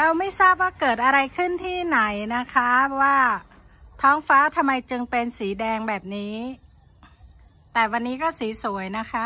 เราไม่ทราบว่าเกิดอะไรขึ้นที่ไหนนะคะว่าท้องฟ้าทำไมจึงเป็นสีแดงแบบนี้ แต่วันนี้ก็สีสวยนะคะ